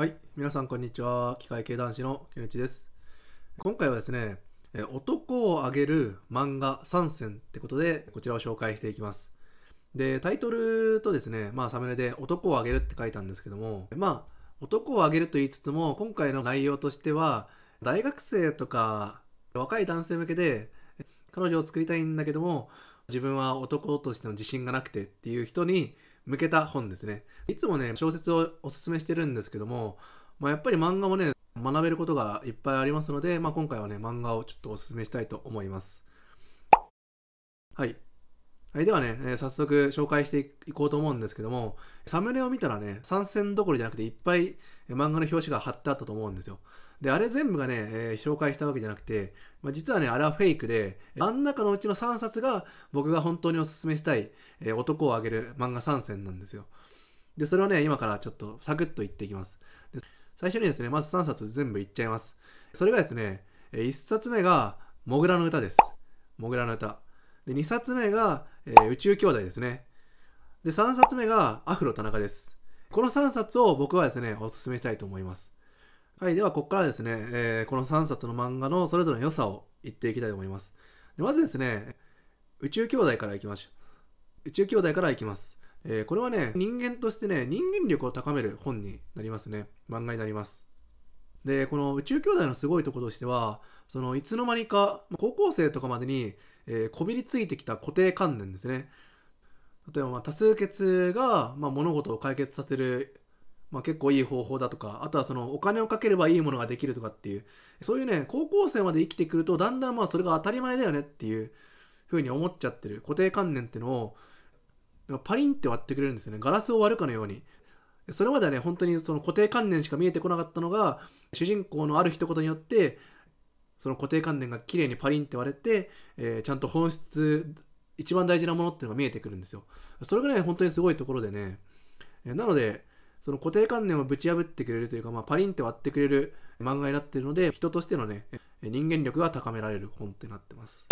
はい、皆さんこんにちは。機械系男子のケネチです。今回はですね、男をあげる漫画3選ってことで、こちらを紹介していきます。で、タイトルとですね、まあサムネで男をあげるって書いたんですけども、まあ、男をあげると言いつつも、今回の内容としては、大学生とか若い男性向けで、彼女を作りたいんだけども、自分は男としての自信がなくてっていう人に、向けた本ですね。いつもね、小説をおすすめしてるんですけども、まあ、やっぱり漫画もね、学べることがいっぱいありますので、まあ、今回はね、漫画をちょっとおすすめしたいと思います。はい。はい、ではね、えー、早速紹介していこうと思うんですけども、サムネを見たらね、参戦どころじゃなくていっぱい漫画の表紙が貼ってあったと思うんですよ。で、あれ全部がね、えー、紹介したわけじゃなくて、まあ、実はね、あれはフェイクで、真ん中のうちの3冊が僕が本当におすすめしたい、えー、男をあげる漫画3選なんですよ。で、それをね、今からちょっとサクッと言っていきます。で最初にですね、まず3冊全部言っちゃいます。それがですね、1冊目が、モグラの歌です。モグラの歌。で、2冊目が、えー、宇宙兄弟ですね。で、3冊目が、アフロ田中です。この3冊を僕はですね、おすすめしたいと思います。はい、ではここからですね、えー、この3冊の漫画のそれぞれの良さを言っていきたいと思います。でまずですね、宇宙兄弟からいきましょう。宇宙兄弟からいきます。えー、これはね、人間としてね、人間力を高める本になりますね。漫画になります。で、この宇宙兄弟のすごいところとしては、そのいつの間にか、高校生とかまでに、えー、こびりついてきた固定観念ですね。例えば、ま多数決が、まあ、物事を解決させるまあ、結構いい方法だとか、あとはそのお金をかければいいものができるとかっていう、そういうね、高校生まで生きてくると、だんだんまあそれが当たり前だよねっていうふうに思っちゃってる固定観念ってのを、パリンって割ってくれるんですよね。ガラスを割るかのように。それまではね、本当にその固定観念しか見えてこなかったのが、主人公のある一言によって、その固定観念が綺麗にパリンって割れて、えー、ちゃんと本質、一番大事なものっていうのが見えてくるんですよ。それらい本当にすごいところでね。なので、その固定観念をぶち破ってくれるというか、まあ、パリンって割ってくれる漫画になってるので、人としてのね、人間力が高められる本ってなってます。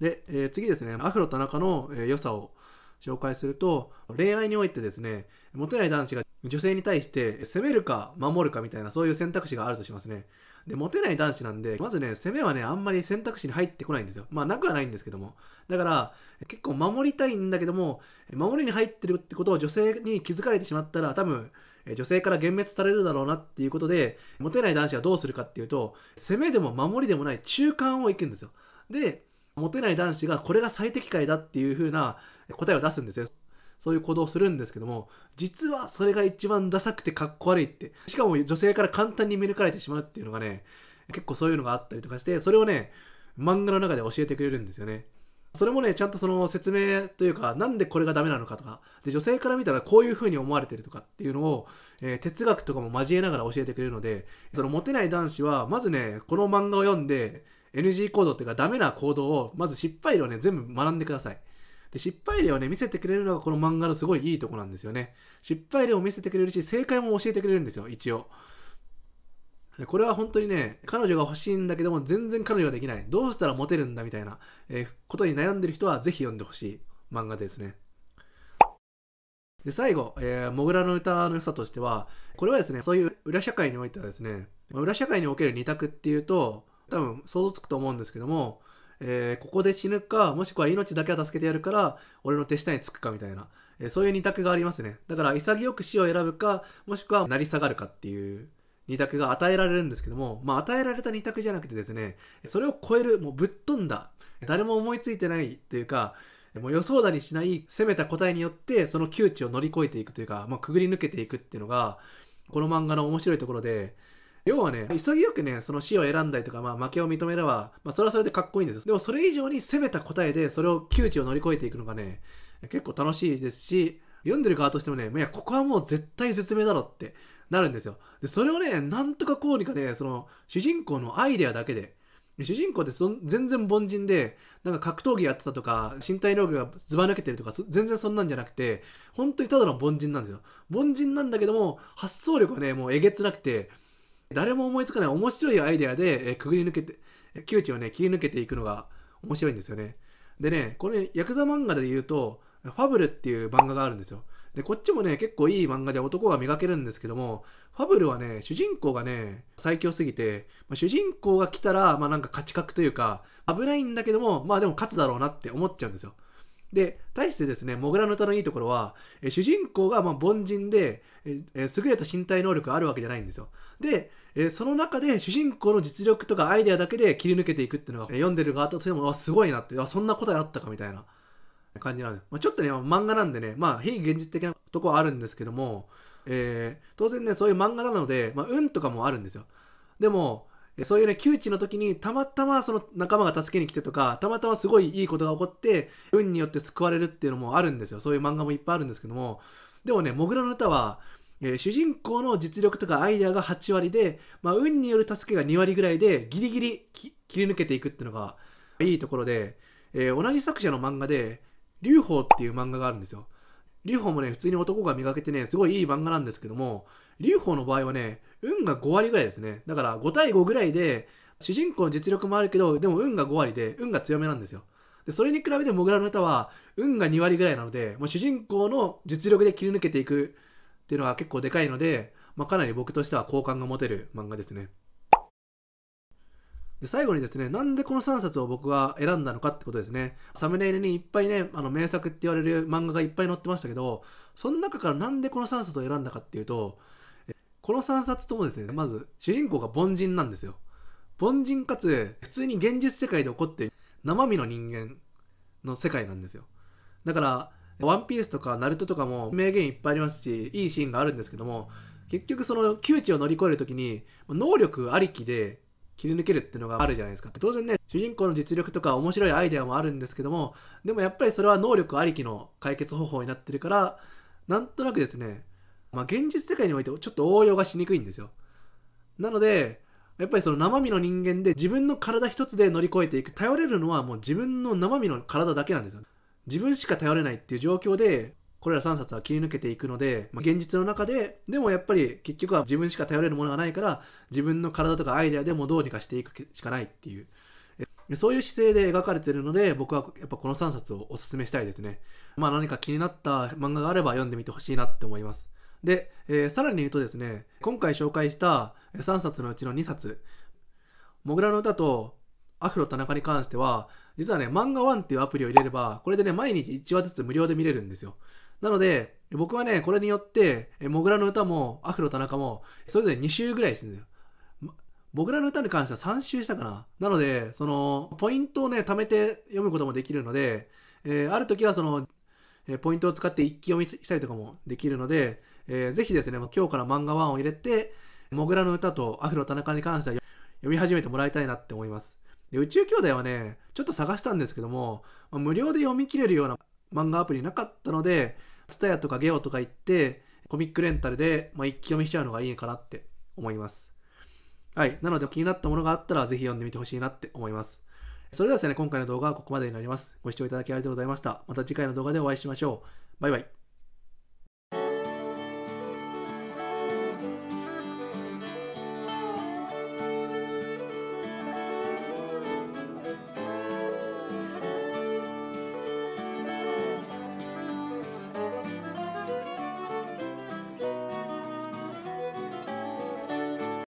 で、えー、次ですね、アフロ田中の良さを紹介すると、恋愛においてですね、モテない男子が女性に対して攻めるか守るかみたいなそういう選択肢があるとしますね。で、モテない男子なんで、まずね、攻めはね、あんまり選択肢に入ってこないんですよ。まあ、なくはないんですけども。だから、結構守りたいんだけども、守りに入ってるってことを女性に気づかれてしまったら、多分、女性から幻滅されるだろうなっていうことで、モテない男子はどうするかっていうと、攻めでも守りでもない中間を行くんですよ。で、モテない男子がこれが最適解だっていう風な答えを出すんですよ。そういう行動をするんですけども、実はそれが一番ダサくてかっこ悪いって。しかも女性から簡単に見抜かれてしまうっていうのがね、結構そういうのがあったりとかして、それをね、漫画の中で教えてくれるんですよね。それもね、ちゃんとその説明というか、なんでこれがダメなのかとか、で女性から見たらこういう風に思われてるとかっていうのを、えー、哲学とかも交えながら教えてくれるので、そのモテない男子は、まずね、この漫画を読んで、NG 行動っていうかダメな行動をまず失敗例をね全部学んでくださいで失敗例をね見せてくれるのがこの漫画のすごいいいとこなんですよね失敗例を見せてくれるし正解も教えてくれるんですよ一応これは本当にね、彼女が欲しいんだけども、全然彼女ができない。どうしたらモテるんだみたいな、えー、ことに悩んでる人は、ぜひ読んでほしい漫画ですね。で、最後、えー、モグラの歌の良さとしては、これはですね、そういう裏社会においてはですね、裏社会における二択っていうと、多分想像つくと思うんですけども、えー、ここで死ぬか、もしくは命だけは助けてやるから、俺の手下につくかみたいな、えー、そういう2択がありますね。だから潔く死を選ぶか、もしくは成り下がるかっていう2択が与えられるんですけども、まあ、与えられた2択じゃなくてですね、それを超える、もうぶっ飛んだ、誰も思いついてないというか、もう予想だにしない攻めた答えによってその窮地を乗り越えていくというか、まあ、くぐり抜けていくっていうのがこの漫画の面白いところで要はね、潔くね、その死を選んだりとか、まあ、負けを認めれば、まあ、それはそれでかっこいいんですよ。でも、それ以上に攻めた答えで、それを、窮地を乗り越えていくのがね、結構楽しいですし、読んでる側としてもね、いや、ここはもう絶対絶命だろってなるんですよ。で、それをね、なんとかこうにかね、その、主人公のアイデアだけで、主人公ってそ全然凡人で、なんか格闘技やってたとか、身体能力がずば抜けてるとか、全然そんなんじゃなくて、本当にただの凡人なんですよ。凡人なんだけども、発想力はね、もうえげつなくて、誰も思いつかない面白いアイデアで、えくぐり抜けて、窮地をね、切り抜けていくのが面白いんですよね。でね、これ、ヤクザ漫画で言うと、ファブルっていう漫画があるんですよ。で、こっちもね、結構いい漫画で男が磨けるんですけども、ファブルはね、主人公がね、最強すぎて、まあ、主人公が来たら、まあなんか勝ち確というか、危ないんだけども、まあでも勝つだろうなって思っちゃうんですよ。で、対してですね、モグラの歌のいいところは、え主人公がま凡人で、え優れた身体能力があるわけじゃないんですよ。で、えー、その中で主人公の実力とかアイデアだけで切り抜けていくっていうのが、えー、読んでる側としても、あ、すごいなって、あ、そんな答えあったかみたいな感じなので、まあ、ちょっとね、漫画なんでね、まあ、非現実的なとこはあるんですけども、えー、当然ね、そういう漫画なので、まあ、運とかもあるんですよ。でも、そういうね、窮地の時に、たまたまその仲間が助けに来てとか、たまたますごいいいことが起こって、運によって救われるっていうのもあるんですよ。そういう漫画もいっぱいあるんですけども、でもね、モグラの歌は、えー、主人公の実力とかアイデアが8割で、まあ、運による助けが2割ぐらいでギリギリ切り抜けていくっていうのがいいところで、えー、同じ作者の漫画で「劉邦」っていう漫画があるんですよ。劉邦もね普通に男が磨けてねすごいいい漫画なんですけども劉邦の場合はね運が5割ぐらいですねだから5対5ぐらいで主人公の実力もあるけどでも運が5割で運が強めなんですよ。でそれに比べてモグラの歌は運が2割ぐらいなのでもう主人公の実力で切り抜けていくっていうのが結構でかいので、まあ、かなり僕としては好感が持てる漫画ですね。で最後にですね、なんでこの3冊を僕が選んだのかってことですね。サムネイルにいっぱいね、あの名作って言われる漫画がいっぱい載ってましたけど、その中からなんでこの3冊を選んだかっていうと、この3冊ともですね、まず主人公が凡人なんですよ。凡人かつ、普通に現実世界で起こっている生身の人間の世界なんですよ。だから、ワンピースとかナルトとかも名言いっぱいありますし、いいシーンがあるんですけども、結局その窮地を乗り越える時に、能力ありきで切り抜けるっていうのがあるじゃないですか。当然ね、主人公の実力とか面白いアイデアもあるんですけども、でもやっぱりそれは能力ありきの解決方法になってるから、なんとなくですね、まあ、現実世界においてちょっと応用がしにくいんですよ。なので、やっぱりその生身の人間で自分の体一つで乗り越えていく、頼れるのはもう自分の生身の体だけなんですよ。自分しか頼れないっていう状況でこれら3冊は切り抜けていくので、まあ、現実の中ででもやっぱり結局は自分しか頼れるものがないから自分の体とかアイデアでもどうにかしていくしかないっていうそういう姿勢で描かれてるので僕はやっぱこの3冊をおすすめしたいですねまあ何か気になった漫画があれば読んでみてほしいなって思いますで、えー、さらに言うとですね今回紹介した3冊のうちの2冊「モグラの歌」と「アフロ田中」に関しては実はね、漫画ンっていうアプリを入れれば、これでね、毎日1話ずつ無料で見れるんですよ。なので、僕はね、これによって、モグラの歌も、アフロ田中も、それぞれ2週ぐらいするんですよ。モグラの歌に関しては3週したかな。なので、その、ポイントをね、貯めて読むこともできるので、えー、ある時はその、えー、ポイントを使って一気読みしたりとかもできるので、えー、ぜひですね、今日から漫画ンを入れて、モグラの歌とアフロ田中に関しては読み始めてもらいたいなって思います。で、宇宙兄弟はね、ちょっと探したんですけども、ま無料で読み切れるような漫画アプリなかったので、TSUTAYA とかゲオとか行って、コミックレンタルで、まあ、一気読みしちゃうのがいいかなって思います。はい。なので気になったものがあったらぜひ読んでみてほしいなって思います。それではですね、今回の動画はここまでになります。ご視聴いただきありがとうございました。また次回の動画でお会いしましょう。バイバイ。